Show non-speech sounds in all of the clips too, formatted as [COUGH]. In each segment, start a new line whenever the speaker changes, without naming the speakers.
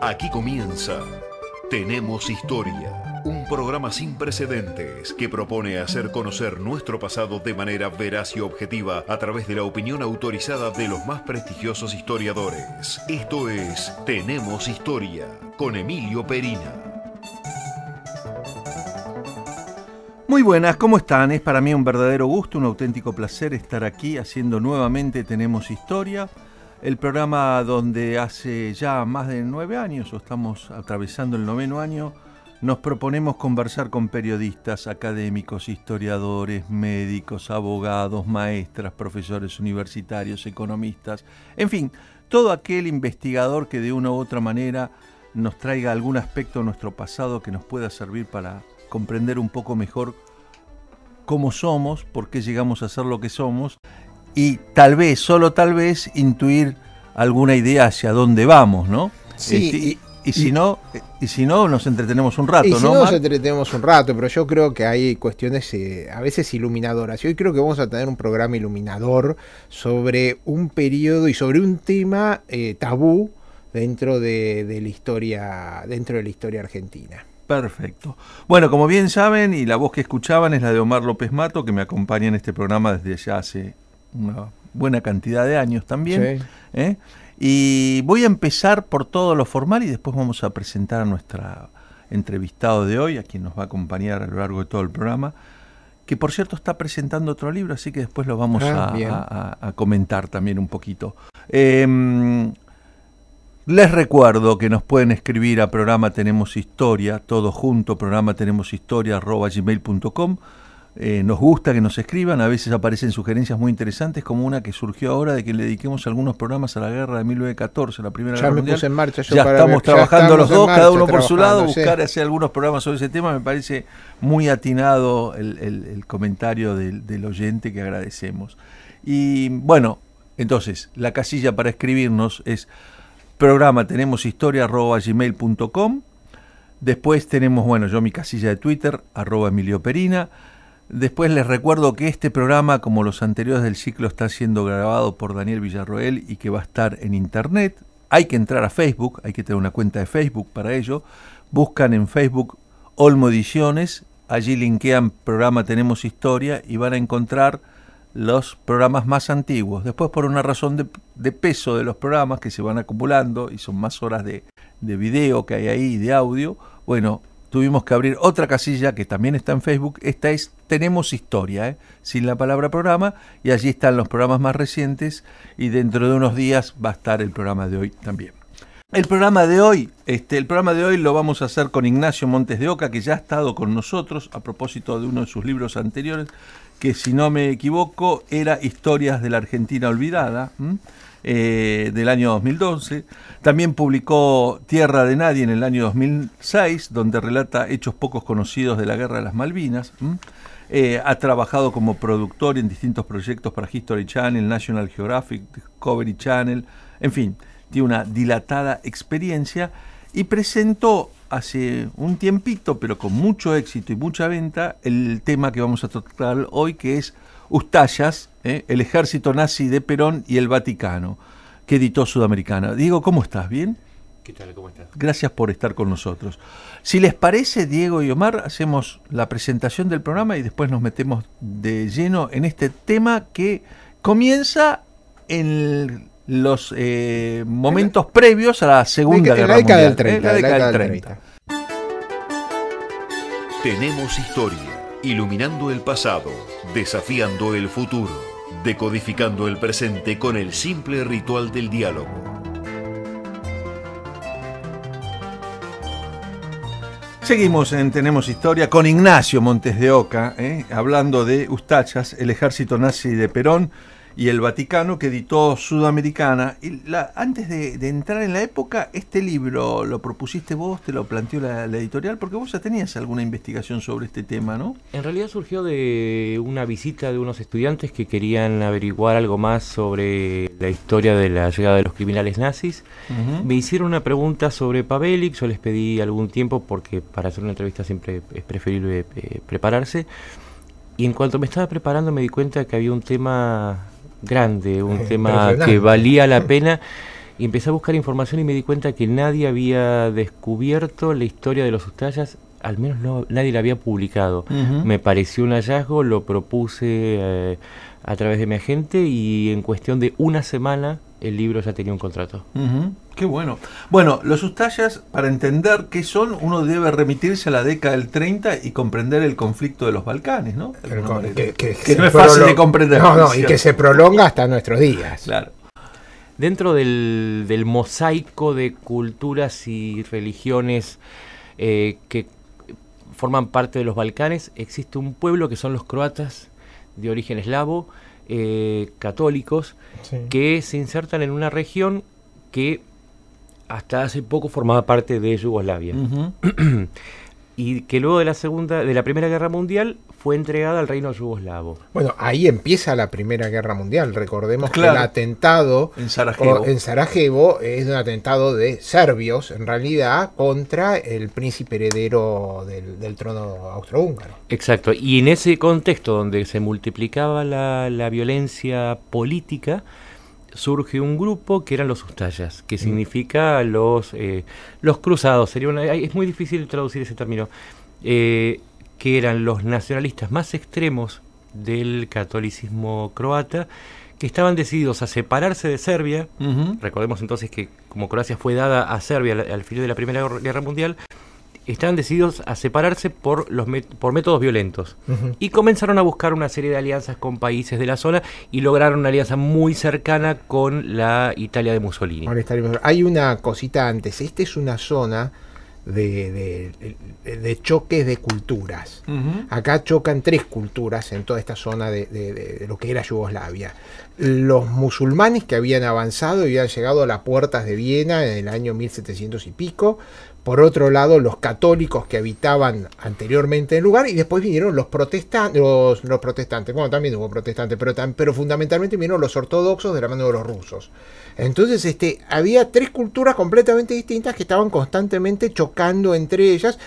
Aquí comienza Tenemos Historia, un programa sin precedentes que propone hacer conocer nuestro pasado de manera veraz y objetiva a través de la opinión autorizada de los más prestigiosos historiadores. Esto es Tenemos Historia con Emilio Perina.
Muy buenas, ¿cómo están? Es para mí un verdadero gusto, un auténtico placer estar aquí haciendo nuevamente Tenemos Historia el programa donde hace ya más de nueve años, o estamos atravesando el noveno año, nos proponemos conversar con periodistas, académicos, historiadores, médicos, abogados, maestras, profesores universitarios, economistas, en fin, todo aquel investigador que de una u otra manera nos traiga algún aspecto de nuestro pasado que nos pueda servir para comprender un poco mejor cómo somos, por qué llegamos a ser lo que somos y tal vez, solo tal vez, intuir alguna idea hacia dónde vamos, ¿no? Sí. Este, y, si no, y si no, nos entretenemos un rato, y si ¿no? Nos
entretenemos un rato, pero yo creo que hay cuestiones eh, a veces iluminadoras. Y hoy creo que vamos a tener un programa iluminador sobre un periodo y sobre un tema eh, tabú dentro de, la historia, dentro de la historia argentina. Perfecto. Bueno, como bien saben, y la voz que
escuchaban es la de Omar López Mato, que me acompaña en este programa desde ya hace una buena cantidad de años también. ¿eh? Y voy a empezar por todo lo formal y después vamos a presentar a nuestra entrevistado de hoy, a quien nos va a acompañar a lo largo de todo el programa, que por cierto está presentando otro libro, así que después lo vamos ah, a, comentar también un poquito. Em, les recuerdo que nos pueden escribir a programa tenemos historia, todo junto, programa tenemos historia, gmail.com. Eh, nos gusta que nos escriban, a veces aparecen sugerencias muy interesantes, como una que surgió ahora de que le dediquemos algunos programas a la guerra de 1914, la primera guerra mundial. en marcha ya estamos trabajando los dos, cada uno por su lado, buscar hacer algunos programas sobre ese tema. Me parece muy atinado el, comentario del, del oyente que agradecemos. Y bueno, entonces, la casilla para escribirnos es programa tenemos historia gmail.com. Después tenemos, bueno, yo mi casilla de Twitter, arroba Emilio Perina. Después les recuerdo que este programa, como los anteriores del ciclo, está siendo grabado por Daniel Villarroel y que va a estar en internet. Hay que entrar a Facebook, hay que tener una cuenta de Facebook para ello. Buscan en Facebook Olmo Ediciones, allí linkean programa Tenemos Historia y van a encontrar los programas más antiguos. Después, por una razón de, peso de los programas que se van acumulando y son más horas de, de video que hay ahí, de audio, bueno, tuvimos que abrir otra casilla que también está en Facebook. Esta es Tenemos Historia, ¿eh? sin la palabra programa, y allí están los programas más recientes y dentro de unos días va a estar el programa de hoy también. El programa de hoy, este, el programa de hoy lo vamos a hacer con Ignacio Montes de Oca, que ya ha estado con nosotros a propósito de uno de sus libros anteriores, que si no me equivoco era Historias de la Argentina Olvidada. Eh, del año 2012. También publicó Tierra de Nadie en el año 2006, donde relata hechos pocos conocidos de la Guerra de las Malvinas. Eh, ha trabajado como productor en distintos proyectos para History Channel, National Geographic, Discovery Channel, en fin, tiene una dilatada experiencia y presentó hace un tiempito, pero con mucho éxito y mucha venta, el tema que vamos a tratar hoy, que es Ustallas, ¿eh? el ejército nazi de Perón y el Vaticano, que editó Sudamericana. Diego, ¿cómo estás? ¿Bien?
¿Qué tal? ¿Cómo estás? Gracias
por estar con nosotros. Si les parece, Diego y Omar, hacemos la presentación del programa y después nos metemos de lleno en este tema que comienza en los eh, momentos previos a la Segunda Guerra Mundial. la década del 30. ¿eh?
Tenemos historia Iluminando el pasado, desafiando el futuro, decodificando el presente con el simple ritual del diálogo.
Seguimos en Tenemos Historia con Ignacio Montes de Oca, ¿eh? hablando de Ustachas, el ejército nazi de Perón, y el Vaticano, que editó Sudamericana. Y la, antes de, entrar en la época, este libro lo propusiste vos, te lo planteó la, editorial, porque vos ya tenías alguna investigación sobre este tema, ¿no?
En realidad surgió de una visita de unos estudiantes que querían averiguar algo más sobre la historia de la llegada de los criminales nazis. Me hicieron una pregunta sobre Pavelic, yo les pedí algún tiempo porque para hacer una entrevista siempre es preferible eh, prepararse. Y en cuanto me estaba preparando me di cuenta que había un tema grande, un eh, tema que valía la pena. Y empecé a buscar información y me di cuenta que nadie había descubierto la historia de los Ustallas, al menos no, nadie la había publicado. Me pareció un hallazgo, lo propuse eh, a través de mi agente y en cuestión de una semana el libro ya tenía un contrato. Qué bueno. Bueno, los Ustallas,
para entender qué son, uno debe remitirse a la década del 30 y comprender el conflicto de los Balcanes, ¿no? que, no es fácil de comprender. No, no, y que se prolonga hasta nuestros días.
Claro. Dentro del, mosaico de culturas y religiones eh, que forman parte de los Balcanes, existe un pueblo que son los croatas de origen eslavo, eh, católicos que se insertan en una región que hasta hace poco formaba parte de Yugoslavia. [CLEARS THROAT] [CLEARS THROAT] y que luego de la segunda de la Primera Guerra Mundial
fue entregada al Reino Yugoslavo. Bueno, ahí empieza la Primera Guerra Mundial. Recordemos que el atentado en Sarajevo. es un atentado de serbios, en realidad, contra el príncipe heredero del, trono austrohúngaro.
Exacto. Y en ese contexto donde se multiplicaba la, la violencia política, surge un grupo que eran los Ustayas, que mm. significa los, eh, los cruzados. Sería es muy difícil traducir ese término. Eh, que eran los nacionalistas más extremos del catolicismo croata, que estaban decididos a separarse de Serbia. Recordemos entonces que como Croacia fue dada a Serbia al, fin de la Primera Guerra Mundial, estaban decididos a separarse por, los por métodos violentos. Y comenzaron a buscar una serie de alianzas con países de la zona y lograron una alianza muy cercana
con la Italia de Mussolini. Hay una cosita antes. Esta es una zona de, choques de culturas. Acá chocan tres culturas en toda esta zona de, de lo que era Yugoslavia los musulmanes que habían avanzado y habían llegado a las puertas de Viena en el año 1700 y pico, por otro lado los católicos que habitaban anteriormente el lugar y después vinieron los protestantes, los, protestantes, bueno, también hubo protestantes, pero, pero fundamentalmente vinieron los ortodoxos de la mano de los rusos. Entonces este, había tres culturas completamente distintas que estaban constantemente chocando entre ellas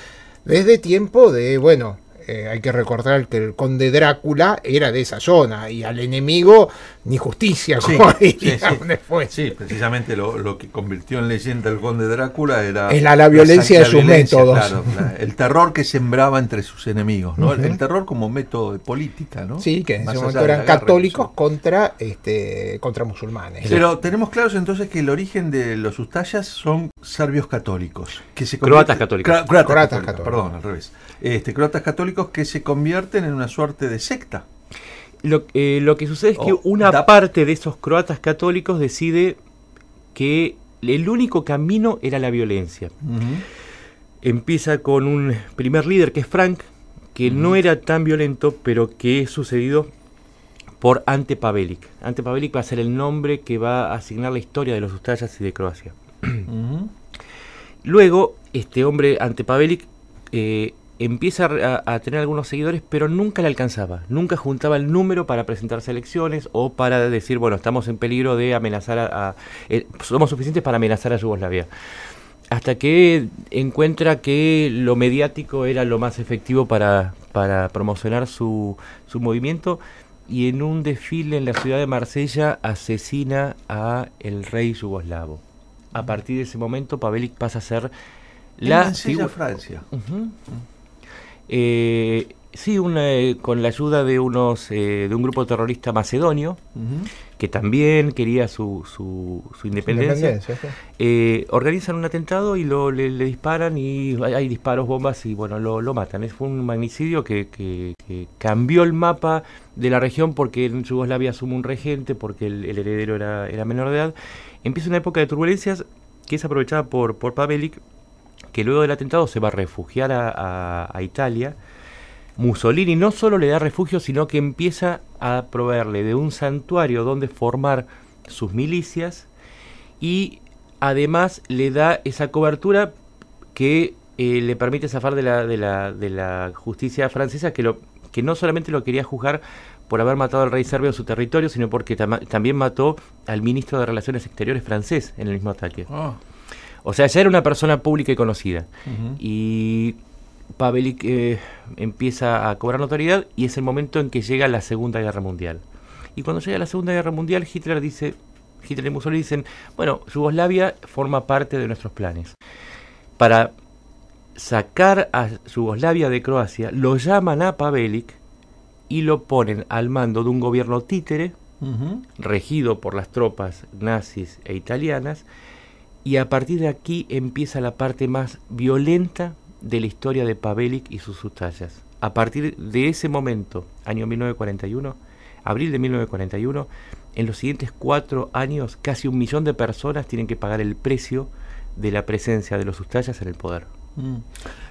desde tiempo de, bueno, eh, hay que recordar que el conde Drácula era de esa zona y al enemigo ni justicia, sí,
precisamente lo, que convirtió en leyenda el conde Drácula era la, violencia de sus métodos. el terror que sembraba entre sus enemigos, ¿no? el, terror como método de política, ¿no? Sí, que en ese momento eran católicos
contra, este, contra musulmanes. Pero
tenemos claros entonces que el origen de los Ustallas son serbios católicos. Que se croatas católicos. Croatas, Perdón, al revés. Este, croatas católicos que se convierten en
una suerte de secta. Lo, eh, que sucede es que oh, una parte de esos croatas católicos decide que el único camino era la violencia. Empieza con un primer líder que es Frank, que no era tan violento, pero que es sucedido por Ante Pavelic. Ante Pavelic va a ser el nombre que va a asignar la historia de los Ustallas y de Croacia. Luego, este hombre Ante Pavelic eh, empieza a, tener algunos seguidores, pero nunca le alcanzaba, nunca juntaba el número para presentarse a elecciones o para decir, bueno, estamos en peligro de amenazar a... Eh, somos suficientes para amenazar a Yugoslavia. Hasta que encuentra que lo mediático era lo más efectivo para, para promocionar su, su movimiento y en un desfile en la ciudad de Marsella asesina a el rey yugoslavo. A mm. partir de ese momento Pavelic pasa a ser la en Francia. Eh, sí, con la ayuda de, unos, eh, de un grupo terrorista macedonio, que también quería su, independencia, eh, organizan un atentado y lo, le, disparan y hay disparos, bombas y bueno, lo, matan. Es, fue un magnicidio que, cambió el mapa de la región porque en Yugoslavia asume un regente, porque el, heredero era, menor de edad. Empieza una época de turbulencias que es aprovechada por, por Pavelic que luego del atentado se va a refugiar a, Italia, Mussolini no solo le da refugio, sino que empieza a proveerle de un santuario donde formar sus milicias y además le da esa cobertura que eh, le permite zafar de la, de, la, justicia francesa, que, lo, que no solamente lo quería juzgar por haber matado al rey serbio en su territorio, sino porque también mató al ministro de Relaciones Exteriores francés en el mismo ataque. Ah. O sea, ya era una persona pública y conocida. Y Pavelic eh, empieza a cobrar notoriedad y es el momento en que llega la Segunda Guerra Mundial. Y cuando llega la Segunda Guerra Mundial, Hitler dice, Hitler y Mussolini dicen, bueno, Yugoslavia forma parte de nuestros planes. Para sacar a Yugoslavia de Croacia, lo llaman a Pavelic y lo ponen al mando de un gobierno títere, regido por las tropas nazis e italianas, y a partir de aquí empieza la parte más violenta de la historia de Pavelic y sus sustancias. A partir de ese momento, año 1941, abril de 1941, en los siguientes cuatro años casi un millón de personas tienen que pagar el precio de la presencia de los sustancias en el poder.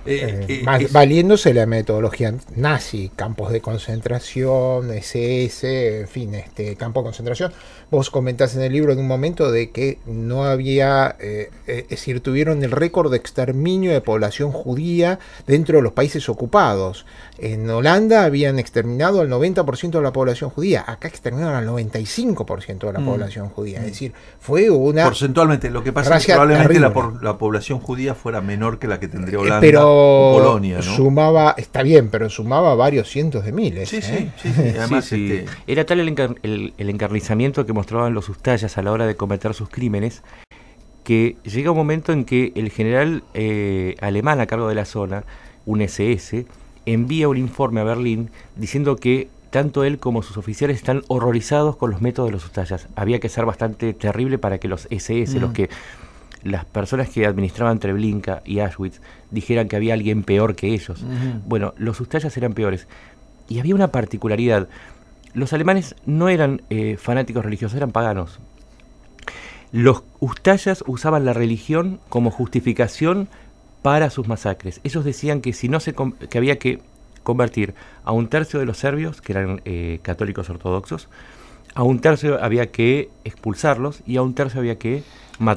Eh, eh, eh,
valiéndose la metodología nazi, campos de concentración, SS, en fin, este campo de concentración. Vos comentás en el libro en un momento de que no había, es decir, tuvieron el récord de exterminio de población judía dentro de los países ocupados. En Holanda habían exterminado al 90% de la población judía, acá exterminaron al 95% de la mm. población judía. Es mm. decir, fue una... Porcentualmente, lo que pasa es que probablemente la
población judía fuera menor
que la que eh,
pero
Sumaba, está bien, pero sumaba varios cientos de miles. sí, ¿eh? sí, [LAUGHS]
este, Era tal el, encarnizamiento que mostraban los ustallas a la hora de cometer sus crímenes que llega un momento en que el general eh, alemán a cargo de la zona, un SS, envía un informe a Berlín diciendo que tanto él como sus oficiales están horrorizados con los métodos de los ustallas. Había que ser bastante terrible para que los SS, los mm. que las personas que administraban Treblinka y Auschwitz dijeran que había alguien peor que ellos. Bueno, los ustayas eran peores. Y había una particularidad. Los alemanes no eran eh, fanáticos religiosos, eran paganos. Los ustayas usaban la religión como justificación para sus masacres. Ellos decían que si no se que había que convertir a un tercio de los serbios, que eran eh, católicos ortodoxos, a un tercio había que expulsarlos y a un tercio había que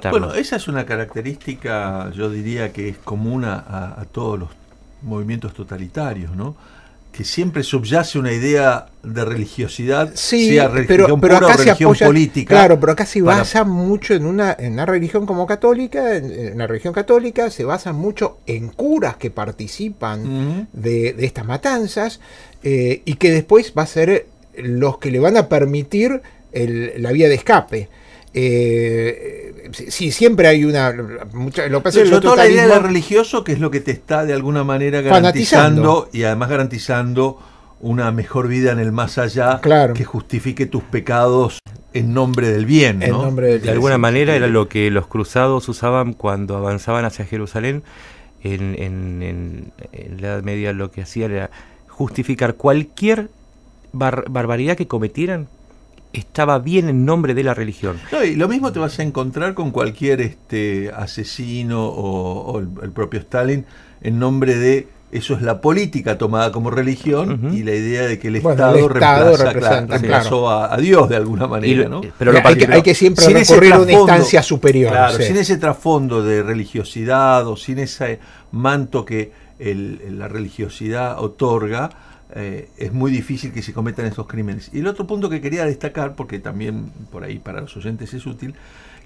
bueno,
esa es una característica, yo diría que es común a, todos los movimientos totalitarios, ¿no? que siempre subyace una idea de religiosidad, sea religión o religión política. Claro, pero acá se basa
mucho en una, en una religión como católica, en, la religión católica se basa mucho en curas que participan de, estas matanzas eh, y que después va a ser los que le van a permitir la vía de escape. Eh, sí, siempre hay una. lo Pero la idea de religioso, que es lo que te está de alguna manera garantizando
y además garantizando una mejor vida en el más allá que justifique tus pecados en nombre del bien. de alguna
manera era lo que los cruzados usaban cuando avanzaban hacia Jerusalén. En, la Edad Media lo que hacían era justificar cualquier barbaridad que cometieran estaba bien en nombre de la religión.
y lo mismo te vas a encontrar con cualquier este, asesino o, el, propio Stalin en nombre de eso es la política tomada como religión y la idea de que el Estado, a, Dios de alguna manera. Pero hay, que, siempre sin recurrir una instancia superior. Sin ese trasfondo de religiosidad o sin ese manto que la religiosidad otorga, eh, es muy difícil que se cometan esos crímenes. Y el otro punto que quería destacar, porque también por ahí para los oyentes es útil,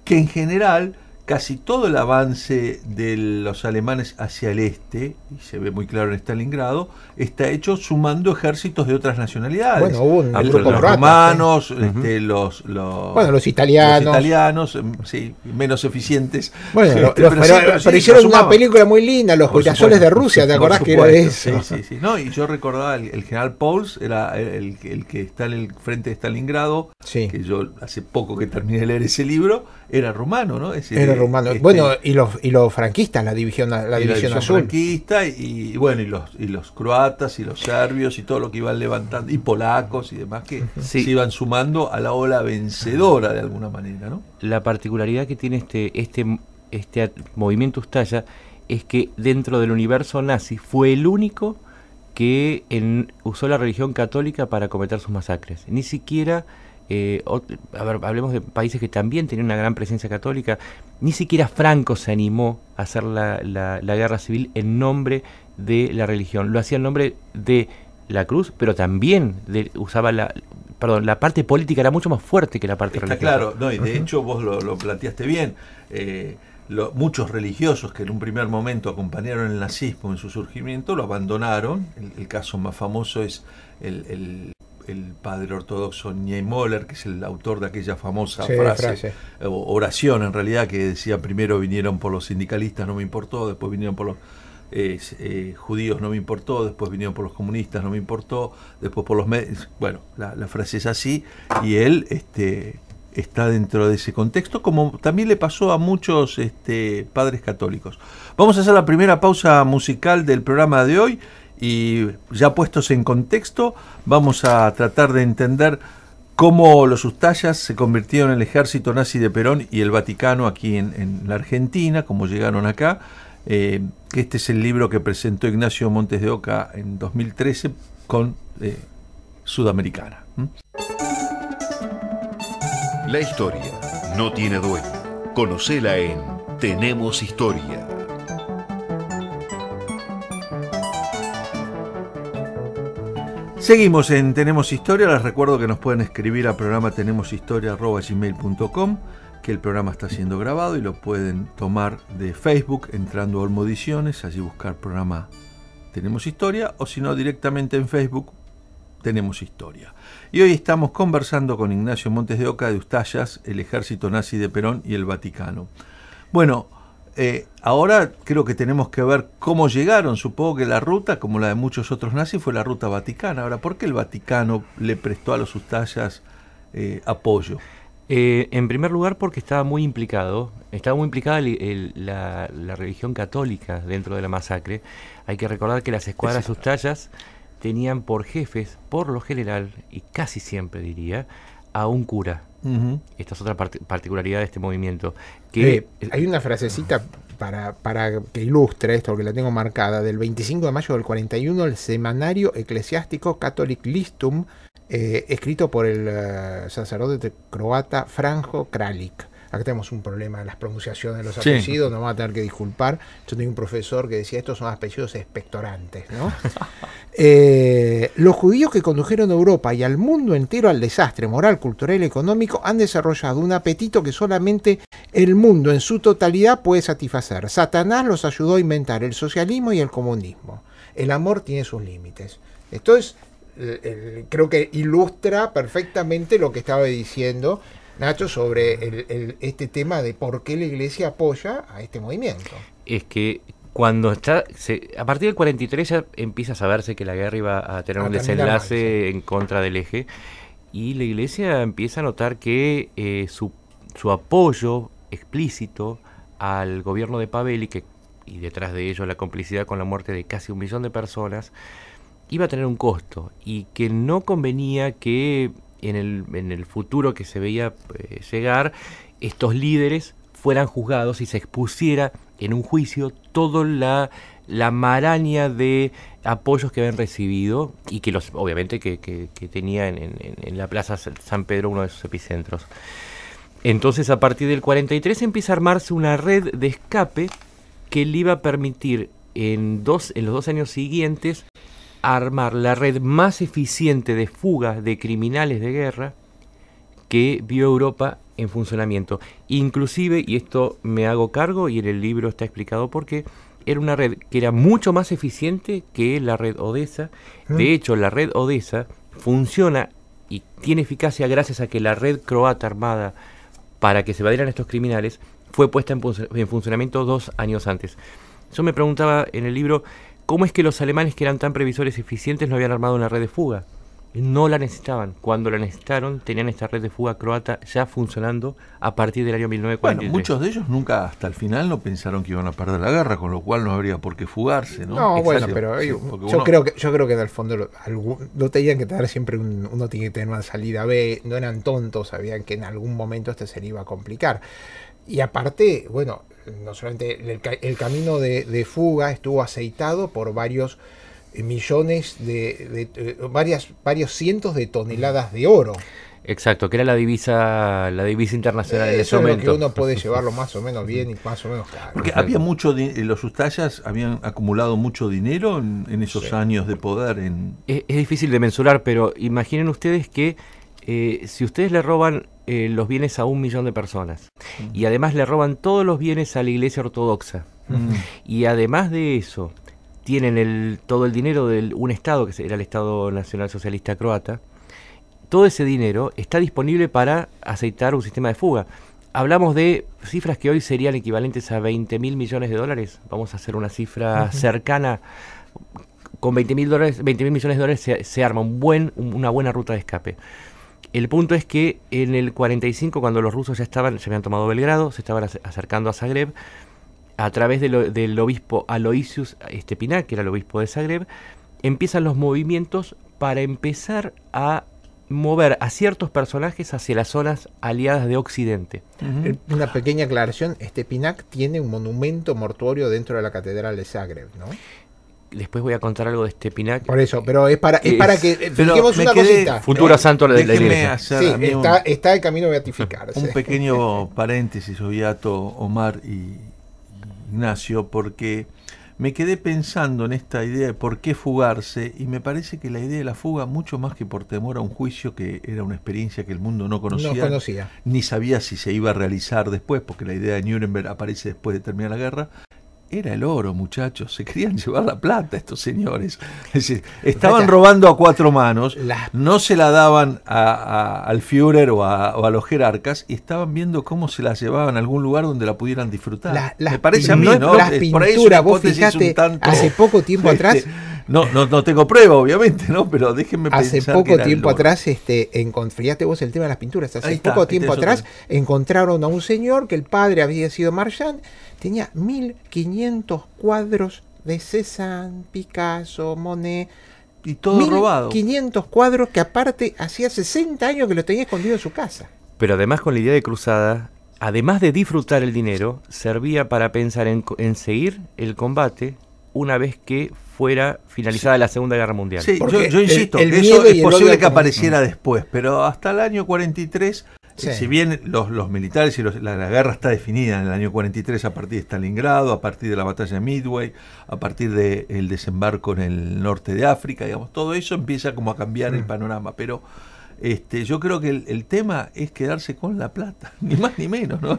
que en general casi todo el avance de los alemanes hacia el este, y se ve muy claro en Stalingrado, está hecho sumando ejércitos de otras nacionalidades. Bueno, hubo ah, los romanos, ¿eh? este, los, italianos. italianos, em, sí, menos eficientes. Bueno, este, pero, hicieron una película
muy linda, Los girasoles de Rusia, ¿te acordás que era eso? Sí,
sí, sí. y yo recordaba, el, general Pauls era el, que está en el frente de Stalingrado, que yo hace poco que terminé de leer
ese libro, era rumano, ¿no? era eh, rumano. Este, bueno, y los, y los franquistas, la división, la, división, azul.
franquista y, bueno, y los, y los croatas y los serbios y todo lo que iban levantando, y polacos y demás que
se iban sumando a la ola vencedora de alguna manera, ¿no? La particularidad que tiene este, este, este movimiento Ustalla es que dentro del universo nazi fue el único que en, usó la religión católica para cometer sus masacres. Ni siquiera eh, hablemos de países que también tenían una gran presencia católica, ni siquiera Franco se animó a hacer la, guerra civil en nombre de la religión, lo hacía en nombre de la cruz, pero también usaba la, perdón, la parte política era mucho más fuerte que la parte Está Claro,
y de hecho vos lo, planteaste bien. Eh, muchos religiosos que en un primer momento acompañaron el nazismo en su surgimiento lo abandonaron. El, caso más famoso es el el padre ortodoxo Niemöller, que es el autor de aquella famosa frase, eh, oración en realidad, que decía primero vinieron por los sindicalistas, no me importó, después vinieron por los eh, eh, judíos, no me importó, después vinieron por los comunistas, no me importó, después por los... Bueno, la, frase es así, y él este, está dentro de ese contexto, como también le pasó a muchos este, padres católicos. Vamos a hacer la primera pausa musical del programa de hoy y ya puestos en contexto, vamos a tratar de entender cómo los Ustallas se convirtieron en el ejército nazi de Perón y el Vaticano aquí en, la Argentina, cómo llegaron acá. Eh, este es el libro que presentó Ignacio Montes de Oca en 2013 con eh,
Sudamericana. La historia no tiene dueño. Conocela en Tenemos Historia.
Seguimos en Tenemos Historia. Les recuerdo que nos pueden escribir al programa tenemoshistoria.com, que el programa está siendo grabado y lo pueden tomar de Facebook entrando a Olmo allí buscar programa Tenemos Historia o si no directamente en Facebook Tenemos Historia. Y hoy estamos conversando con Ignacio Montes de Oca de Ustallas, el ejército nazi de Perón y el Vaticano. Bueno, eh, ahora creo que tenemos que ver cómo llegaron. Supongo que la ruta, como la de muchos otros nazis, fue la ruta vaticana. Ahora, ¿por qué el
Vaticano le prestó a los Ustallas eh, apoyo? Eh, en primer lugar, porque estaba muy implicado, estaba muy implicada la, religión católica dentro de la masacre. Hay que recordar que las escuadras sustallas tenían por jefes, por lo general, y casi siempre diría, a un cura esta es otra particularidad de este movimiento. Que
eh, hay una frasecita para, que ilustre esto, porque la tengo marcada, del 25 de mayo del 41, el semanario eclesiástico Catholic Listum, eh, escrito por el eh, sacerdote croata Franjo Kralik acá tenemos un problema, las pronunciaciones de los apellidos, nos vamos a tener que disculpar. Yo tenía un profesor que decía, estos son apellidos espectorantes. [LAUGHS] Eh, los judíos que condujeron a Europa y al mundo entero al desastre moral, cultural y económico han desarrollado un apetito que solamente el mundo en su totalidad puede satisfacer. Satanás los ayudó a inventar el socialismo y el comunismo. El amor tiene sus límites. Esto es eh, creo que ilustra perfectamente lo que estaba diciendo Nacho, sobre este tema de por qué la Iglesia apoya a este movimiento.
Es que cuando está, se, a partir del 43 ya empieza a saberse que la guerra iba a tener un desenlace en contra del eje y la Iglesia empieza a notar que eh, su, su apoyo explícito al gobierno de Paveli, que, y detrás de ello la complicidad con la muerte de casi un millón de personas, iba a tener un costo y que no convenía que en el, futuro que se veía eh, llegar, estos líderes fueran juzgados y se expusiera en un juicio toda la, la maraña de apoyos que habían recibido y que los obviamente que, que, tenía en, la Plaza San Pedro uno de sus epicentros. Entonces a partir del 43 empieza a armarse una red de escape que le iba a permitir en, dos, en los dos años siguientes armar la red más eficiente de fuga de criminales de guerra que vio Europa en funcionamiento. Inclusive, y esto me hago cargo y en el libro está explicado por qué, era una red que era mucho más eficiente que la red Odessa. Ah. De hecho, la red Odessa funciona y tiene eficacia gracias a que la red croata armada para que se evadieran estos criminales fue puesta en, en funcionamiento dos años antes. Yo me preguntaba en el libro, ¿Cómo es que los alemanes que eran tan previsores y eficientes no habían armado una red de fuga? No la necesitaban. Cuando la necesitaron, tenían esta red de fuga croata ya funcionando a partir del año 1940. Bueno,
muchos de ellos nunca hasta el final no pensaron que iban a perder la guerra, con lo cual no habría por qué fugarse, ¿no? No, bueno, pero yo, creo que,
yo creo que en el fondo no tenían que tener siempre un, una salida B, no eran tontos, sabían que en algún momento este se le iba a complicar. Y aparte, bueno, no solamente el, camino de, fuga estuvo aceitado por varios millones de, eh, varias, varios cientos de toneladas de oro.
Exacto, que era la divisa, la divisa internacional de
eh, eso Es lo que uno puede llevarlo más o menos bien y más o menos caro. Porque había
mucho, eh, los Ustallas habían acumulado mucho dinero en, esos años de poder. En... Es, difícil de mensurar, pero imaginen ustedes que si ustedes le roban eh, los bienes a un millón de personas. Mm. Y además le roban todos los bienes a la iglesia ortodoxa. Mm. Y además de eso, tienen todo el dinero de un Estado, que era el Estado Nacional Socialista Croata, todo ese dinero está disponible para aceitar un sistema de fuga. Hablamos de cifras que hoy serían equivalentes a 20 mil millones de dólares. Vamos a hacer una cifra cercana. Con 20 mil millones de dólares se, arma un buen, una buena ruta de escape. El punto es que en el 45, cuando los rusos ya estaban, se habían tomado Belgrado, se estaban acercando a Zagreb, a través del obispo Aloysius Estepinac, que era el obispo de Zagreb, empiezan los movimientos para empezar
a mover a ciertos personajes hacia las zonas aliadas de Occidente. Eh, una pequeña aclaración, Estepinac tiene un monumento mortuorio dentro de la catedral de Zagreb, ¿no?
Después voy a contar algo de este Pinac. Por eso, pero es para, es para que fijemos una cosita. Futura eh, santo de la iglesia. está, está,
el camino a beatificar. Un
pequeño
[LAUGHS] paréntesis, obviato Omar y Ignacio, porque me quedé pensando en esta idea de por qué fugarse y me parece que la idea de la fuga, mucho más que por temor a un juicio que era una experiencia que el mundo no no conocía. ni sabía si se iba a realizar después, porque la idea de Nuremberg aparece después de terminar la guerra, era el oro, muchachos. Se querían llevar la plata estos señores. Es decir, estaban robando a cuatro manos, no se la daban a, al Führer o a, los jerarcas y estaban viendo cómo se la llevaban a algún lugar donde la pudieran disfrutar. Me parece a mí, ¿no? Las pinturas, vos hace poco tiempo [LAUGHS] este, atrás. No, no, tengo prueba, obviamente, ¿no? Pero déjenme Hace poco tiempo atrás,
este, vos el tema de las pinturas. Hace poco tiempo atrás encontraron a un señor que el padre había sido marchand, tenía 1500 cuadros de Cézanne, Picasso, Monet. Y todo robado. 500 cuadros que aparte hacía 60 años que lo tenía escondido en su casa.
Pero además con la idea de cruzada, además de disfrutar el dinero, servía para pensar en, en seguir el combate una vez que fuera finalizada la Segunda Guerra Mundial. yo, insisto, eso es posible que apareciera mm. después, pero hasta el
año 43, eh, si
bien los, militares
y los, la, guerra está definida en el año 43 a partir de Stalingrado, a partir de la batalla de Midway, a partir del desembarco en el norte de África, digamos, todo eso empieza como a cambiar el mm. panorama, pero este, yo creo que el, tema es quedarse con la plata, [LAUGHS] ni más ni menos, ¿no?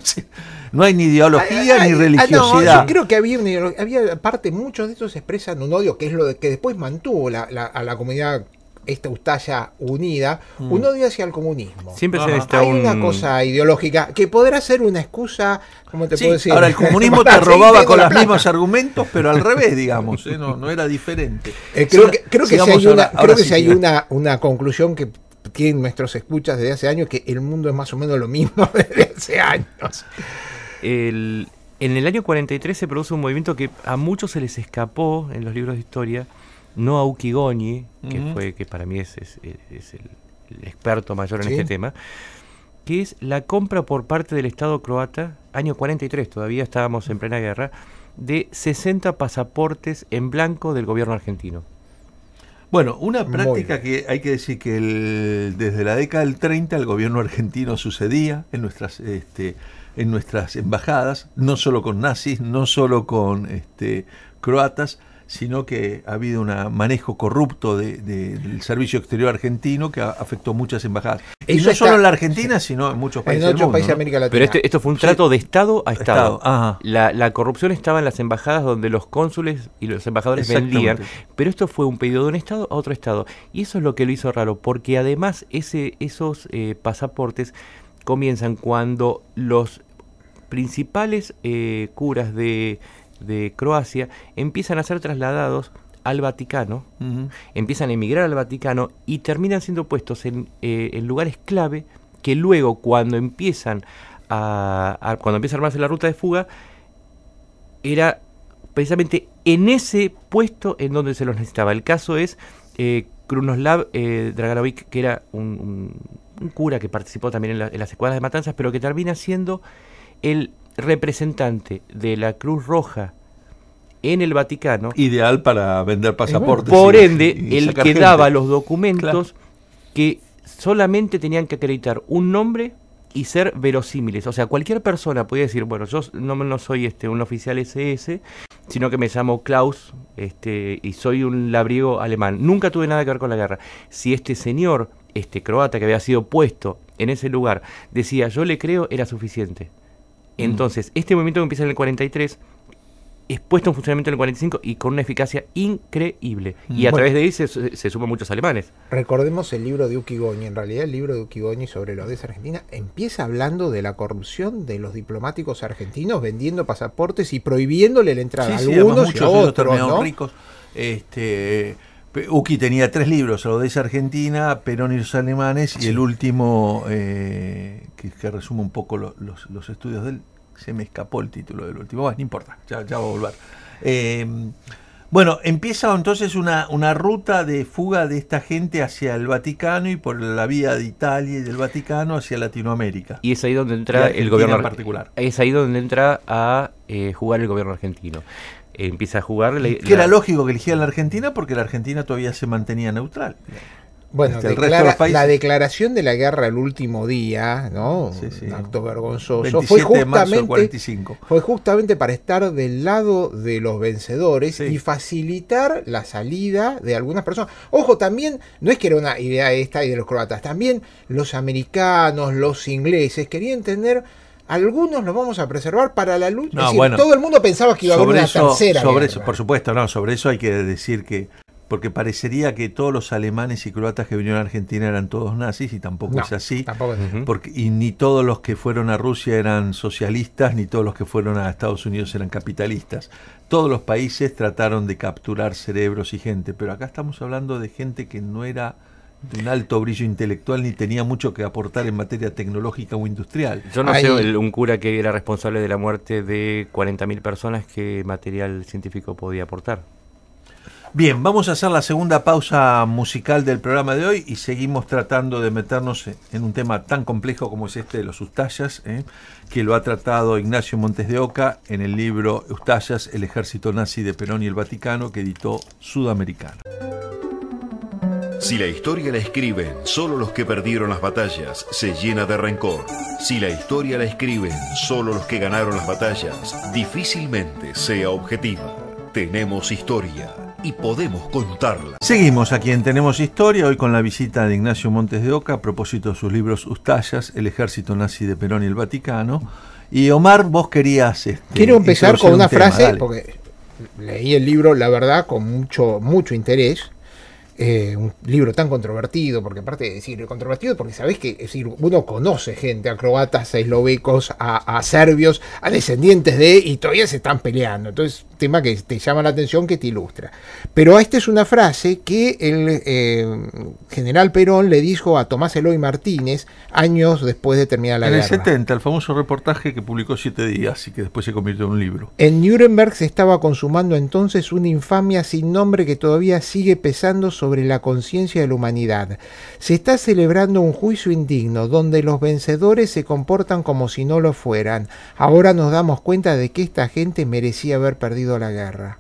no hay ni ideología ni ah, religiosidad. yo
creo que había, había aparte muchos de estos expresan un odio que es lo de, que después mantuvo a la comunidad esta Ustaya unida, mm. un odio hacia el comunismo. Siempre se necesita Hay una cosa ideológica que podrá ser una excusa, como te puedo decir? Ahora, el [LAUGHS] comunismo te robaba con los mismos argumentos, pero al revés, digamos, ¿eh? no,
era diferente. Eh, creo, que, si hay, creo que
una conclusión que que nuestros escuchas desde hace años que el mundo es más o menos lo mismo [LAUGHS] desde hace
años. en el año 43 se produce un movimiento que a muchos se les escapó en los libros de historia, no a Ukigoñi, que fue que para mí es, el, experto mayor en este tema, que es la compra por parte del Estado croata, año 43, todavía estábamos en plena guerra, de 60 pasaportes en blanco del gobierno argentino. Bueno, una
práctica que hay que decir que desde la década del 30 el gobierno argentino sucedía en nuestras, este, en nuestras embajadas, no solo con nazis, no solo con este, croatas, sino que ha habido un manejo corrupto del servicio exterior
argentino que a, afectó muchas embajadas. y no solo en la Argentina,
sino en muchos países. de América Latina. Pero este, esto fue un trato
de Estado a Estado. La, corrupción estaba en las embajadas donde los cónsules y los embajadores vendían, pero esto fue un pedido de un Estado a otro Estado. Y eso es lo que lo hizo raro, porque además ese, esos eh, pasaportes comienzan cuando los principales eh, curas de de Croacia empiezan a ser trasladados al Vaticano, empiezan a emigrar al Vaticano y terminan siendo puestos en, eh, lugares clave que luego cuando empiezan a, cuando empieza a armarse la ruta de fuga era precisamente en ese puesto en donde se los necesitaba. El caso es eh, Krunoslav eh, Draganovic, que era un, cura que participó también en, en las escuadras de matanzas, pero que termina siendo el representante de la Cruz Roja en el Vaticano. Ideal para vender pasaportes. Por ende, el que daba los documentos que solamente tenían que acreditar un nombre y ser verosímiles. O sea, cualquier persona podía decir, bueno, yo no, soy este, un oficial SS, sino que me llamo Klaus este, y soy un labriego alemán. Nunca tuve nada que ver con la guerra. Si este señor, este croata que había sido puesto en ese lugar, decía, yo le creo, era suficiente. Entonces, este movimiento que empieza en el 43 es puesto en funcionamiento en el 45 y con una eficacia increíble. Y a través de ahí se, suman muchos alemanes.
Recordemos el libro de Ukigoni. En realidad, el libro de Ukigoni sobre la esa argentina empieza hablando de la corrupción de los diplomáticos argentinos vendiendo pasaportes y prohibiéndole la entrada a algunos sí, y a otros. ricos.
Este, Uki tenía tres libros, de Argentina, Perón y los alemanes, y el último, eh, que, resume un poco los, estudios de se me escapó el título del último, bueno, no importa, ya, voy a volver. Em, bueno, empieza entonces una, ruta de fuga de esta gente hacia el Vaticano y por la vía de Italia y del Vaticano hacia Latinoamérica. Y es ahí donde entra el gobierno en particular.
Es ahí donde entra a eh, jugar el gobierno argentino empieza a jugar.
que era lógico que eligieran la Argentina
porque la Argentina todavía se mantenía neutral. Bueno, este, la
declaración de la guerra el último día, ¿no? Sí, sí. Un acto vergonzoso. Fue justamente, fue justamente para estar del lado de los vencedores y facilitar la salida de algunas personas. Ojo, también, no es que era una idea esta y de los croatas, también los americanos, los ingleses querían tener algunos los vamos a preservar para la lucha. todo el mundo pensaba que iba a haber una tercera. Sobre
eso, por supuesto, no, sobre eso hay que decir que porque parecería que todos los alemanes y croatas que vinieron a Argentina eran todos nazis y tampoco es así. Porque, y ni todos los que fueron a Rusia eran socialistas, ni todos los que fueron a Estados Unidos eran capitalistas. Todos los países trataron de capturar cerebros y gente, pero acá estamos hablando de gente que no era de un alto brillo intelectual ni tenía mucho que aportar en materia tecnológica o industrial. Yo no sé un
cura que era responsable de la muerte de 40.000 personas qué material científico podía aportar. Bien, vamos a hacer la segunda pausa musical del programa de hoy y
seguimos tratando de meternos en un tema tan complejo como es este de los Ustallas, ¿eh? que lo ha tratado Ignacio Montes de Oca en el libro Ustallas, el ejército nazi de Perón y el
Vaticano, que editó Sudamericana. Si la historia la escriben solo los que perdieron las batallas, se llena de rencor. Si la historia la escriben solo los que ganaron las batallas, difícilmente sea objetiva. Tenemos historia y podemos contarla.
Seguimos aquí en Tenemos Historia, hoy con la visita de Ignacio Montes de Oca a propósito de sus libros Ustallas, El ejército nazi de Perón y el Vaticano. Y Omar, vos querías... Este,
Quiero empezar con una frase, porque leí el libro, la verdad, con mucho, mucho interés eh, un libro tan controvertido, porque aparte de decir controvertido, porque sabes que decir, uno conoce gente, a croatas, a eslovecos, a, serbios, a descendientes de, y todavía se están peleando. Entonces, tema que te llama la atención, que te ilustra. Pero esta es una frase que el eh, general Perón le dijo a Tomás Eloy Martínez años después de terminar la guerra. En el 70, el famoso reportaje
que publicó Siete Días y que después se convirtió en un libro.
En Nuremberg se estaba consumando entonces una infamia sin nombre que todavía sigue pesando sobre sobre la conciencia de la humanidad. Se está celebrando un juicio indigno donde los vencedores se comportan como si no lo fueran. Ahora nos damos cuenta de que esta gente merecía haber perdido la guerra.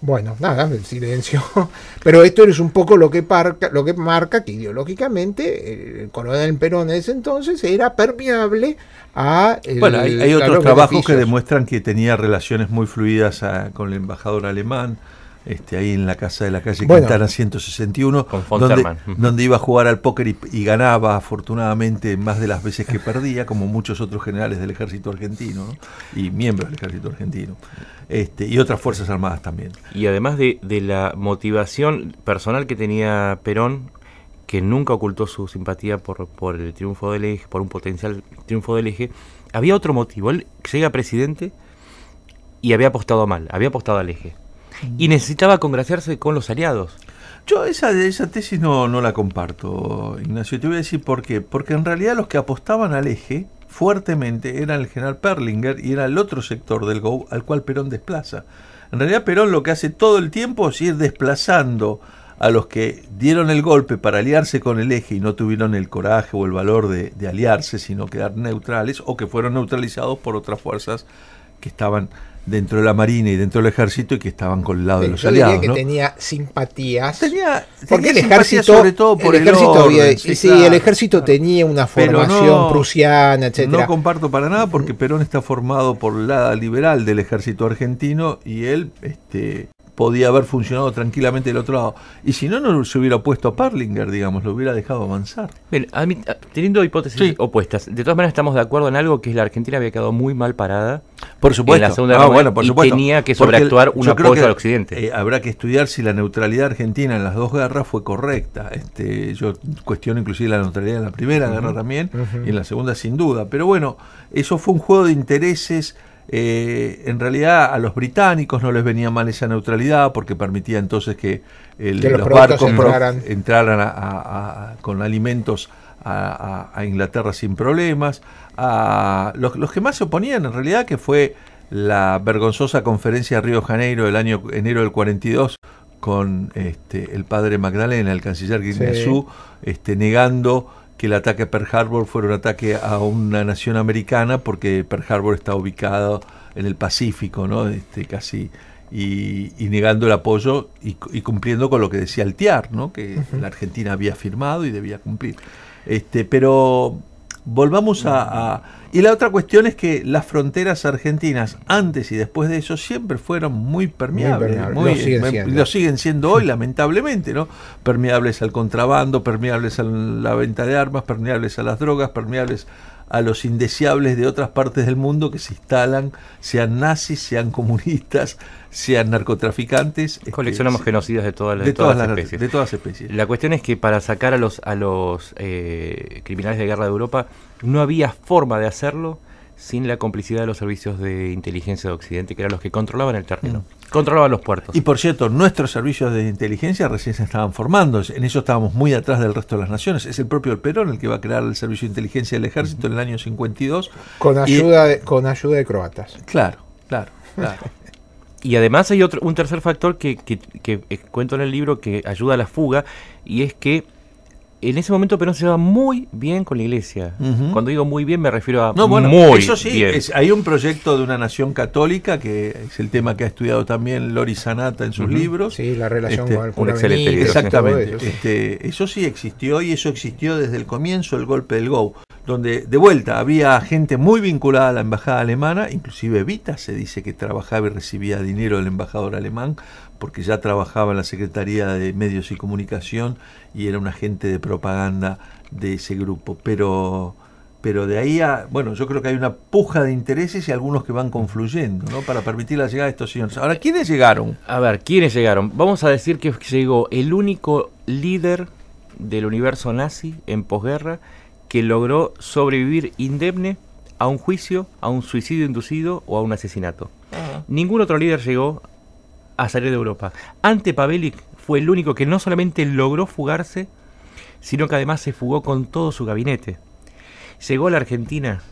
Bueno, nada, el silencio. [LAUGHS] Pero esto es un poco lo que, parca, lo que marca que ideológicamente el coronel Perón en ese entonces era permeable a... bueno, hay, otros trabajos que
demuestran que tenía relaciones muy fluidas ah, con el embajador alemán este, ahí en la casa de la calle Quintana 161, donde, [LAUGHS] donde, iba a jugar al póker y, ganaba afortunadamente más de las veces que perdía, como muchos otros generales del ejército argentino y miembros del ejército argentino.
Este, y otras Fuerzas Armadas también. Y además de, la motivación personal que tenía Perón que nunca ocultó su simpatía por, por el triunfo del eje, por un potencial triunfo del eje, había otro motivo. Él llega presidente y había apostado mal, había apostado al eje y mm. necesitaba congraciarse con los aliados.
Yo esa, esa tesis no, no la comparto, Ignacio. Te voy a decir por qué. Porque en realidad los que apostaban al eje fuertemente eran el general Perlinger y era el otro sector del GO al cual Perón desplaza. En realidad Perón lo que hace todo el tiempo es ir desplazando a los que dieron el golpe para aliarse con el eje y no tuvieron el coraje o el valor de, de aliarse, sino quedar neutrales o que fueron neutralizados por otras fuerzas que estaban dentro de la Marina y dentro del ejército y que estaban con el lado de los aliados. que
tenía simpatías. Tenía, porque el ejército, sobre todo por el, el ejército, sí, el ejército tenía una formación prusiana, etc. No
comparto para nada porque mm. Perón está formado por la liberal del ejército argentino y él este podía haber funcionado tranquilamente del otro lado. Y si
no, no se hubiera puesto a Parlinger, digamos, lo hubiera dejado avanzar. Bien, teniendo hipótesis opuestas, de todas maneras estamos de acuerdo en algo que es la Argentina había quedado muy mal parada. Por supuesto. En la Segunda ah, Guerra bueno, y tenía que sobreactuar un apoyo al
Occidente. Eh, habrá que estudiar si la neutralidad argentina en las dos guerras fue correcta. Este, yo cuestiono inclusive la neutralidad en la primera guerra también y en la segunda sin duda. Pero bueno, eso fue un juego de intereses eh, en realidad a los británicos no les venía mal esa neutralidad porque permitía entonces que, los, barcos entraran, con alimentos a, Inglaterra sin problemas. Los, que más se oponían en realidad que fue la vergonzosa conferencia de Río Janeiro del año enero del 42 con este, el padre Magdalena, el canciller Guineazú, este, negando que el ataque a Pearl Harbor fuera un ataque a una nación americana, porque Pearl Harbor está ubicado en el Pacífico, ¿no? Este, casi. Y, negando el apoyo y, cumpliendo con lo que decía el TIAR, ¿no? que la Argentina había firmado y debía cumplir. Este, pero volvamos a, Y la otra cuestión es que las fronteras argentinas, antes y después de eso, siempre fueron muy permeables. Muy lo, siguen lo, siguen siendo hoy, [LAUGHS] lamentablemente, ¿no? Permeables al contrabando, permeables a la venta de armas, permeables a las drogas, permeables a los indeseables de otras partes del mundo que se instalan, sean nazis, sean comunistas,
sean narcotraficantes. Este, Coleccionamos genocidas de todas las, todas, especies. De todas especies. La cuestión es que para sacar a los, a los eh, criminales de guerra de Europa no había forma de hacerlo sin la complicidad de los servicios de inteligencia de Occidente, que eran los que controlaban el terreno, controlaban los puertos. Y por
cierto, nuestros servicios de inteligencia recién se estaban formando, en eso estábamos muy atrás del resto de las naciones. Es el propio Perón el que va a crear el servicio de inteligencia del ejército en el año 52.
Con ayuda, de, con ayuda de croatas.
Claro, claro, claro.
[LAUGHS] y además hay otro, un tercer factor que, que cuento en el libro que ayuda a la fuga, y es que en ese momento Perón se va muy bien con la iglesia. Cuando digo muy bien me refiero a no, bueno, eso sí, hay un proyecto de una nación católica, que
es el tema que ha estudiado también Lori Sanata en sus libros. Sí, la relación este, con el un excelente Exactamente. Este, eso. sí existió y eso existió desde el comienzo el golpe del GO, donde de vuelta había gente muy vinculada a la embajada alemana, inclusive Vita se dice que trabajaba y recibía dinero del embajador alemán porque ya trabajaba en la Secretaría de Medios y Comunicación y era un agente de propaganda de ese grupo. Pero, pero de ahí a, bueno, yo creo que hay una puja de intereses y algunos que van confluyendo, ¿no? Para permitir la llegada de estos señores.
Ahora, ¿quiénes llegaron? A ver, ¿quiénes llegaron? Vamos a decir que llegó el único líder del universo nazi en posguerra que logró sobrevivir indemne a un juicio, a un suicidio inducido o a un asesinato. Ningún otro líder llegó a salir de Europa. Ante Pavelic fue el único que no solamente logró fugarse, sino que además se fugó con todo su gabinete. Llegó a la Argentina,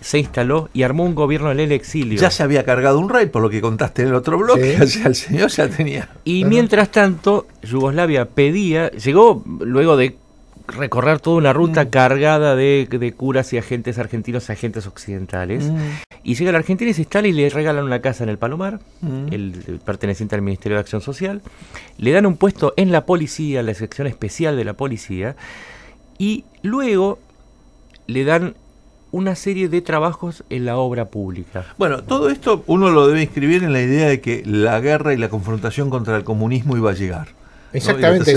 se instaló y armó un gobierno en el exilio. Ya se había cargado un rey,
por lo que contaste en el otro bloque, [LAUGHS] el
señor ya tenía. Y mientras tanto, Yugoslavia pedía, llegó luego de recorrer toda una ruta mm. cargada de, curas y agentes argentinos y agentes occidentales. Mm. Y llega a la Argentina y se instala y le regalan una casa en el Palomar, mm. el, eh, perteneciente al Ministerio de Acción Social. Le dan un puesto en la policía, en la sección especial de la policía. Y luego le dan una serie de trabajos en la obra pública.
Bueno, todo esto uno lo debe inscribir en la idea de que la guerra y la confrontación contra el comunismo iba a llegar. Exactamente.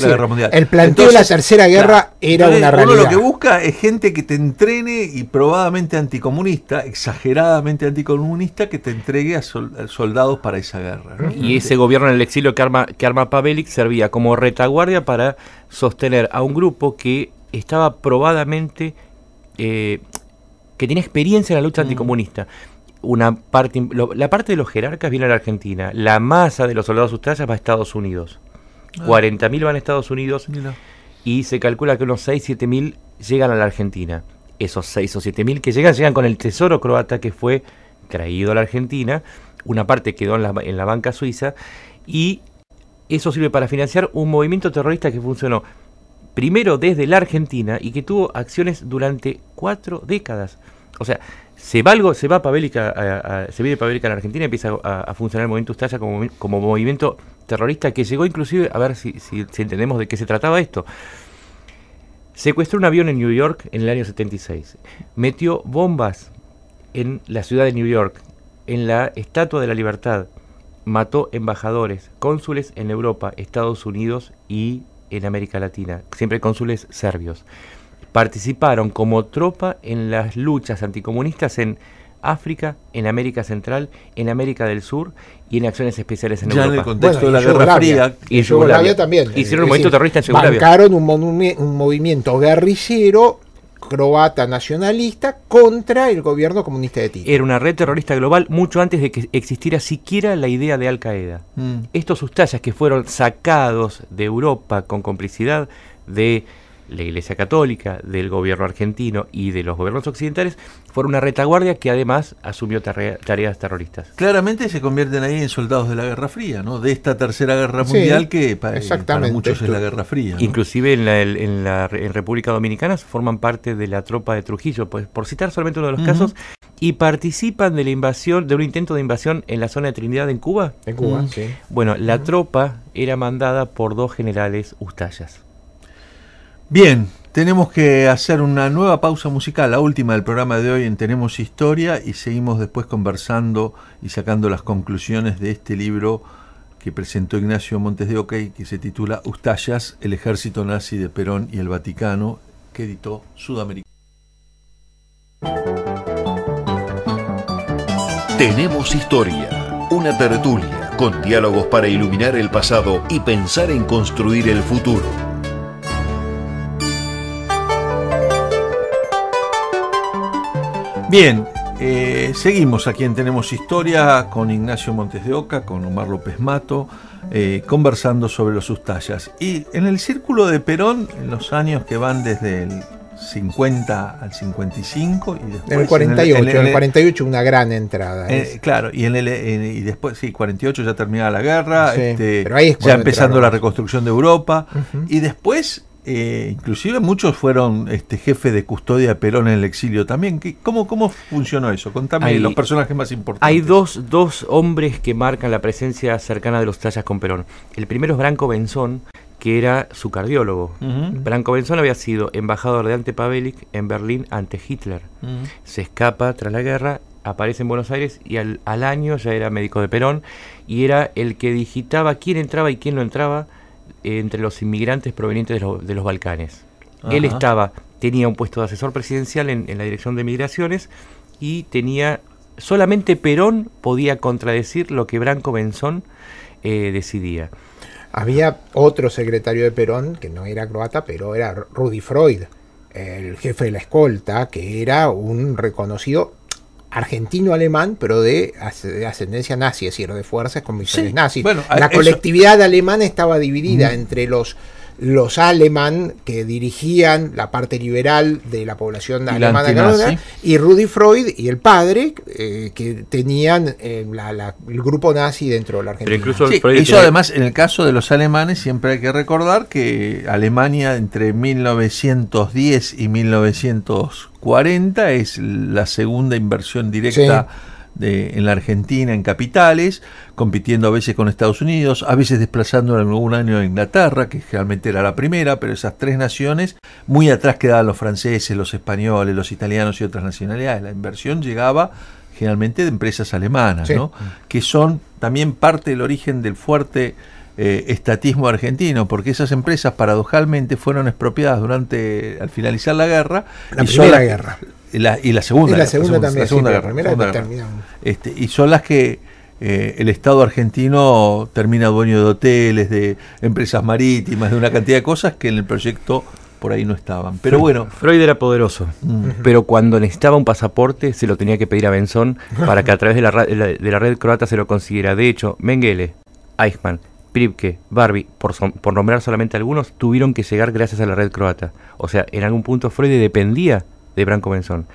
el planteo de la Tercera Guerra era una realidad. Uno lo que busca es gente que te entrene y probadamente anticomunista, exageradamente anticomunista, que te entregue a, soldados
para esa guerra. Y ese gobierno en el exilio que arma, que arma Pavelic servía como retaguardia para sostener a un grupo que estaba probadamente. Eh, que tiene experiencia en la lucha mm. anticomunista una parte, la parte de los jerarcas viene a la Argentina, la masa de los soldados ustedes va a Estados Unidos. 40.000 ah. van a Estados Unidos y se calcula que unos 6, 7.000 llegan a la Argentina. Esos 6 o 7.000 que llegan, llegan con el tesoro croata que fue traído a la Argentina. Una parte quedó en la, banca suiza y eso sirve para financiar un movimiento terrorista que funcionó primero desde la Argentina y que tuvo acciones durante cuatro décadas. O sea, se va algo, se va a, se viene la Argentina, empieza a, funcionar el movimiento Ustaya como, como movimiento terrorista que llegó inclusive, a ver si, entendemos de qué se trataba esto, secuestró un avión en New York en el año 76, metió bombas en la ciudad de New York, en la Estatua de la Libertad, mató embajadores, cónsules en Europa, Estados Unidos y en América Latina, siempre cónsules serbios. Participaron como tropa en las luchas anticomunistas en África, en América Central, en América del Sur y en acciones especiales en ya en el contexto de la Guerra Fría. Y en Yugoslavia también. Hicieron un movimiento terrorista en Yugoslavia.
un, movimiento guerrillero croata nacionalista contra el gobierno comunista de Tito.
Era una red terrorista global mucho antes de que existiera siquiera la idea de Al Qaeda. Mm. Estos sustallas que fueron sacados de Europa con complicidad de la Iglesia Católica, del gobierno argentino y de los gobiernos occidentales, fueron una retaguardia que además asumió tareas terroristas. Claramente se
convierten ahí en soldados de la Guerra Fría, ¿no? De esta tercera guerra mundial que eh, para, muchos es la Guerra Fría.
Inclusive en la, en República Dominicana forman parte de la tropa de Trujillo, pues por citar solamente uno de los casos, y participan de la invasión, de un intento de invasión en la zona de Trinidad en Cuba. En Cuba, mm. sí. Bueno, la tropa era mandada por dos generales ustallas.
Bien, tenemos que hacer una nueva pausa musical, la última del programa de hoy en Tenemos Historia y seguimos después conversando y sacando las conclusiones de este libro que presentó Ignacio Montes de Oca que se titula Ustallas, el ejército nazi de Perón y el Vaticano, que editó Sudamérica.
Tenemos Historia, una tertulia con diálogos para iluminar el pasado y pensar en construir el futuro.
Bien, eh, seguimos aquí en Tenemos Historia con Ignacio Montes de Oca, con Omar López Mato, eh, conversando sobre los sustallas. Y en el círculo de Perón, en los años que van desde el 50 al 55
y después... En el 48, en el, 48 una gran entrada. Eh,
claro, y, en el, y después, sí, 48 ya terminaba la guerra, este, ya empezando la reconstrucción de Europa, y después eh, inclusive muchos fueron este, jefe de custodia de Perón en el exilio
también. cómo, ¿Cómo funcionó eso? Contame los personajes más importantes. Hay dos, hombres que marcan la presencia cercana de los tallas con Perón. El primero es Branco Benzón, que era su cardiólogo. Branco Benzón había sido embajador de ante en Berlín ante Hitler. Se escapa tras la guerra aparece en Buenos Aires y al, al año ya era médico de Perón y era el que digitaba quién entraba y quién no entraba entre los inmigrantes provenientes de, los Balcanes. Él estaba, tenía un puesto de asesor presidencial en, la Dirección de Migraciones y tenía solamente Perón podía contradecir lo que Branco Benzón eh, decidía.
Había otro secretario de Perón, que no era croata, pero era Rudy Freud, el jefe de la escolta, que era un reconocido argentino-alemán, pero de, ascendencia nazi, es decir, de fuerzas con misiones nazis. la colectividad alemana estaba dividida entre los los alemán que dirigían la parte liberal de la población alemana y Rudy Freud y el padre eh, que tenían eh, el grupo nazi dentro de la Argentina. eso además en el caso de los alemanes siempre hay que recordar
que Alemania entre 1910 y 1940 es la segunda inversión directa. De, en la Argentina en capitales, compitiendo a veces con Estados Unidos, a veces desplazándola en algún año a Inglaterra, que generalmente era la primera, pero esas tres naciones, muy atrás quedaban los franceses, los españoles, los italianos y otras nacionalidades. La inversión llegaba generalmente de empresas alemanas, ¿no? que son también parte del origen del fuerte eh, estatismo argentino, porque esas empresas paradojalmente fueron expropiadas durante al finalizar la guerra. La primera guerra. y la segunda. Y la segunda, también. y son las que eh, el Estado argentino termina dueño de hoteles, de empresas marítimas, de una cantidad
de cosas que en el proyecto por ahí no estaban. Pero bueno. Freud era poderoso, mm. pero cuando necesitaba un pasaporte se lo tenía que pedir a Benzón para que a través de la, de la red croata se lo consiguiera. De hecho, Mengele, Eichmann Pripke, Barbie, por, por nombrar solamente algunos, tuvieron que llegar gracias a la red croata. O sea, en algún punto Freud dependía de Branco Benzón.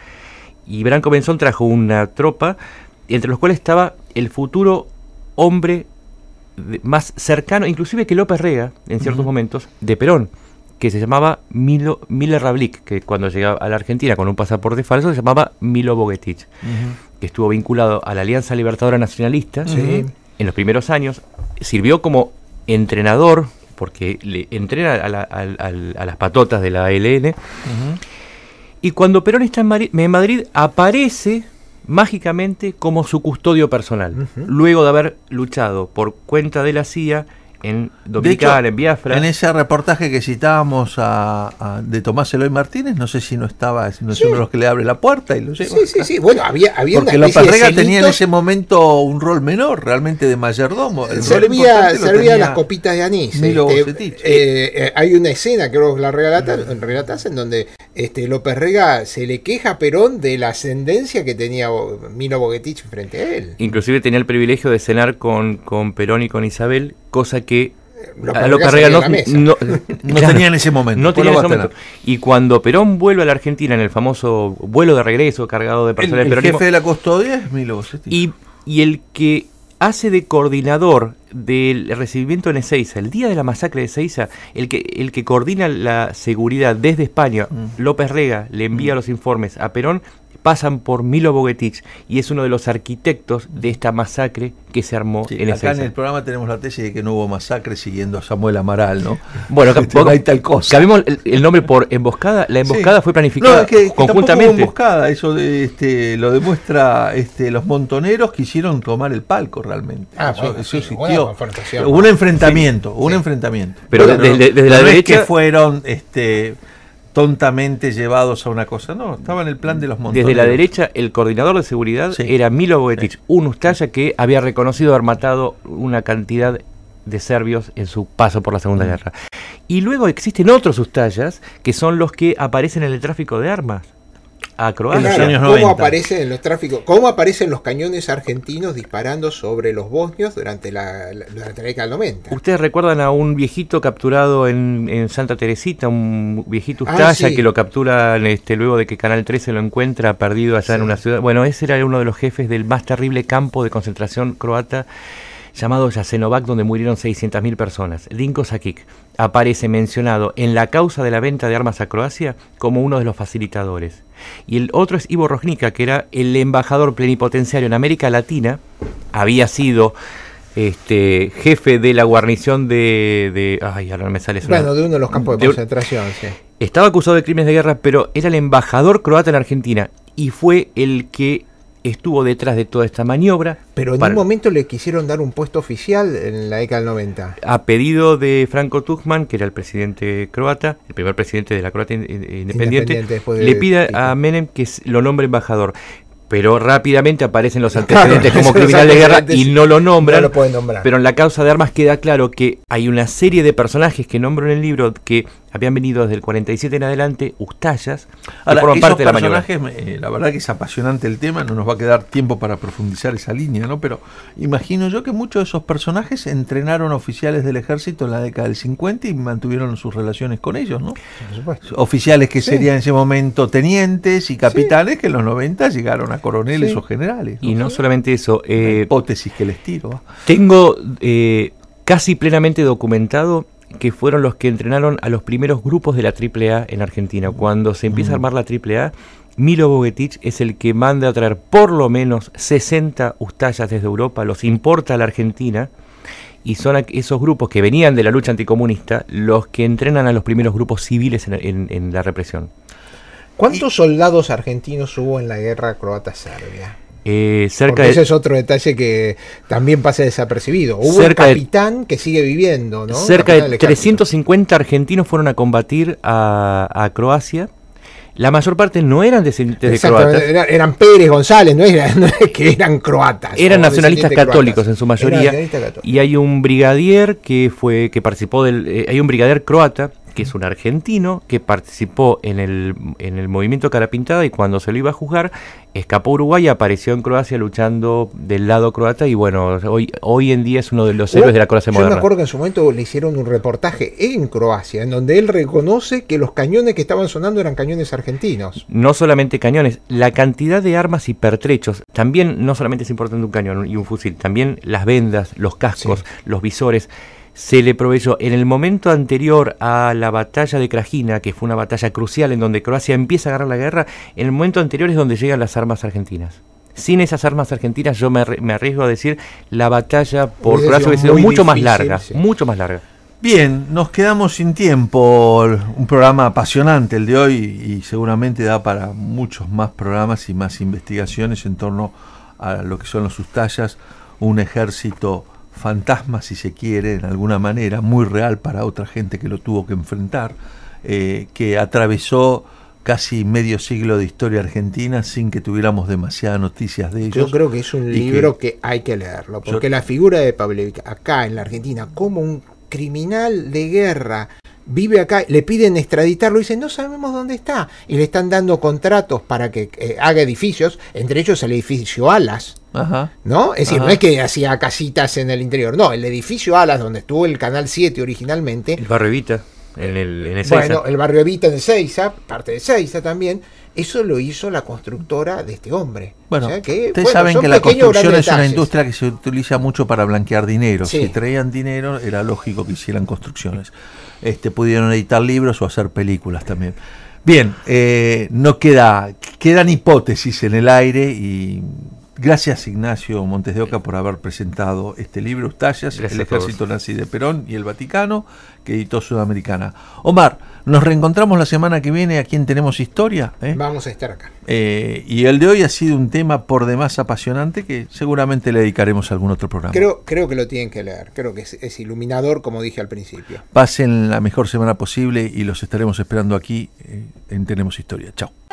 Y Branco Benzón trajo una tropa, entre los cuales estaba el futuro hombre más cercano, inclusive que López Rega, en ciertos momentos, de Perón, que se llamaba Milo, Miller Rablik, que cuando llegaba a la Argentina con un pasaporte falso se llamaba Milo Bogetich, que estuvo vinculado a la Alianza Libertadora Nacionalista en los primeros años, sirvió como entrenador, porque le entrena a, las patotas de la ALN. Y cuando Perón está en Madrid, aparece mágicamente como su custodio personal, luego de haber luchado por cuenta de la CIA en en Biafra. En ese reportaje
que citábamos a, de Tomás Eloy Martínez, no sé si no estaba, no uno de los que le abre la puerta y lo
Sí, sí, sí. Bueno, había, había Porque López Rega tenía en ese
momento un rol menor, realmente de mayordomo. servía servía las copitas
de anís. Este, eh, eh, hay una escena, creo que la relatas, en donde este, López Rega se le queja a Perón de la ascendencia que tenía Milo Bogetich frente a él.
Inclusive tenía el privilegio de cenar con Perón y con Isabel, cosa que que a lo no, no, tenía en ese momento. No tenía ese momento. Y cuando Perón vuelve a la Argentina en el famoso vuelo de regreso cargado de personal el, el jefe de la custodia es Milobos. y, y, el que hace de coordinador del recibimiento en Ezeiza, el día de la masacre de Ezeiza, el que, el que coordina la seguridad desde España, mm. López Rega, le envía mm. los informes a Perón pasan por Milo Boguetix y es uno de los arquitectos de esta masacre que se armó en Acá en el
programa tenemos la tesis de que no hubo masacre siguiendo a Samuel Amaral, ¿no? [LAUGHS] Bueno, hay [LAUGHS] este,
tal cosa. Cambiamos el, nombre por emboscada. La emboscada fue planificada no, es que, conjuntamente. Hubo
emboscada, eso este, lo demuestra este, los montoneros que hicieron tomar el palco realmente. Ah, eso, bueno, existió. Hubo un enfrentamiento, un enfrentamiento. Pero desde, la vez derecha que fueron este tontamente llevados a una cosa. No, estaba en el plan de los
montones. Desde la derecha, el coordinador de seguridad era Milo Boetich, un ustaya que había reconocido haber matado una cantidad de serbios en su paso por la Segunda mm. Guerra. Y luego existen otros ustayas que son los que aparecen en el tráfico de armas a ¿Cómo aparecen
los tráficos? ¿Cómo aparecen los cañones argentinos disparando sobre los bosnios durante la, durante década del 90?
Ustedes recuerdan a un viejito capturado en, Santa Teresita, un viejito ah, Ustaya que lo captura este, luego de que Canal 13 lo encuentra perdido allá en una ciudad. Bueno, ese era uno de los jefes del más terrible campo de concentración croata llamado Jasenovac, donde murieron 600.000 personas. Dinko Sakic aparece mencionado en la causa de la venta de armas a Croacia como uno de los facilitadores. Y el otro es Ivo Rojnica, que era el embajador plenipotenciario en América Latina, había sido este, jefe de la guarnición de, Ay, ahora me sale Bueno,
de uno de los campos de concentración, sí.
Estaba acusado de crímenes de guerra, pero era el embajador croata en Argentina y fue el que estuvo detrás de toda esta maniobra. Pero en un
momento le quisieron dar un puesto oficial en la década del 90.
A pedido de Franco Tuchman, que era el presidente croata, el primer presidente de la Croata independiente, le pide a Menem que lo nombre embajador pero rápidamente aparecen los [LAUGHS] antecedentes como [LAUGHS] criminal de guerra y no lo nombran. No lo pueden nombrar. Pero en la causa de armas queda claro que hay una serie de personajes que nombro en el libro que habían venido desde el 47 en adelante, Ustallas, Ahora, de la personajes,
eh, la verdad que es apasionante el tema, no nos va a quedar tiempo para profundizar esa línea, ¿no? Pero imagino yo que muchos de esos personajes entrenaron oficiales del ejército en la década del 50 y mantuvieron sus relaciones con ellos, ¿no? oficiales que serían en ese momento tenientes y capitanes
que en los 90 llegaron a
coroneles o
generales. Y no solamente eso. Eh, hipótesis que les tiro. ¿ah? Tengo eh, casi plenamente documentado que fueron los que entrenaron a los primeros grupos de la AAA en Argentina. Cuando se empieza a armar la AAA, Milo Bogetich es el que manda a traer por lo menos 60 ustallas desde Europa, los importa a la Argentina, y son esos grupos que venían de la lucha anticomunista los que entrenan a los primeros grupos civiles en, la represión.
¿Cuántos soldados argentinos hubo en la guerra croata-serbia?
Eh, cerca de, ese es
otro detalle que también pasa desapercibido. Hubo un capitán que sigue viviendo, Cerca de
350 argentinos fueron a combatir a, Croacia. La mayor parte no eran descendientes de croatas.
Eran, Pérez González, [LAUGHS] no, es que eran croatas. Eran nacionalistas católicos en su mayoría.
Y hay un brigadier que fue que participó del eh, hay un brigadier croata que es un argentino que participó en el, en el movimiento Cara Pintada y cuando se lo iba a jugar escapó a Uruguay apareció en Croacia luchando del lado croata y bueno, hoy, hoy en día es uno de los héroes de la Croacia moderna. Yo me acuerdo
que en su momento le hicieron un reportaje en Croacia en donde él reconoce que los cañones que estaban sonando eran cañones argentinos.
No solamente cañones, la cantidad de armas y pertrechos, también no solamente es importante un cañón y un fusil, también las vendas, los cascos, los visores se le proveyó en el momento anterior a la batalla de Krajina, que fue una batalla crucial en donde Croacia empieza a ganar la guerra, en el momento anterior es donde llegan las armas argentinas. Sin esas armas argentinas yo me, arriesgo a decir la batalla por Croacia hubiese sido mucho más larga, mucho más larga.
Bien, nos quedamos sin tiempo. Un programa apasionante el de hoy y seguramente da para muchos más programas y más investigaciones en torno a lo que son los sustallas, un ejército fantasma, si se quiere, en alguna manera, muy real para otra gente que lo tuvo que enfrentar, eh, que atravesó casi medio siglo de historia argentina sin que tuviéramos demasiadas noticias de ellos. Yo creo que es un libro
que, hay que leerlo, porque la figura de Pablo acá en la Argentina como un criminal de guerra, vive acá, le piden extraditarlo y dicen, no sabemos dónde está. Y le están dando contratos para que eh, haga edificios, entre ellos el edificio Alas. ¿No? Es decir, no es que hacía casitas en el interior, no, el edificio Alas, donde estuvo el Canal 7 originalmente. El
Barrevita el,
Bueno,
el barrio Evita en Seiza, parte de Ceiza también, eso lo hizo la constructora de este hombre. Bueno, que, ustedes saben que la construcción es una
industria que se utiliza mucho para blanquear dinero. Si traían dinero, era lógico que hicieran construcciones. Este, pudieron editar libros o hacer películas también. Bien, eh, no queda, quedan hipótesis en el aire y Gracias Ignacio Montes de Oca por haber presentado este libro, Tallas, El Ejército Nazi de Perón y el Vaticano, que editó Sudamericana. Omar, nos reencontramos la semana que viene aquí en Tenemos Historia. ¿eh?
Vamos a estar acá.
Eh, y el de hoy ha sido un tema por demás apasionante que seguramente le dedicaremos a algún otro programa. Creo,
creo que lo tienen que leer, creo que es, iluminador como dije al principio.
Pasen la mejor semana posible y los estaremos esperando aquí eh, en Tenemos Historia. Chao.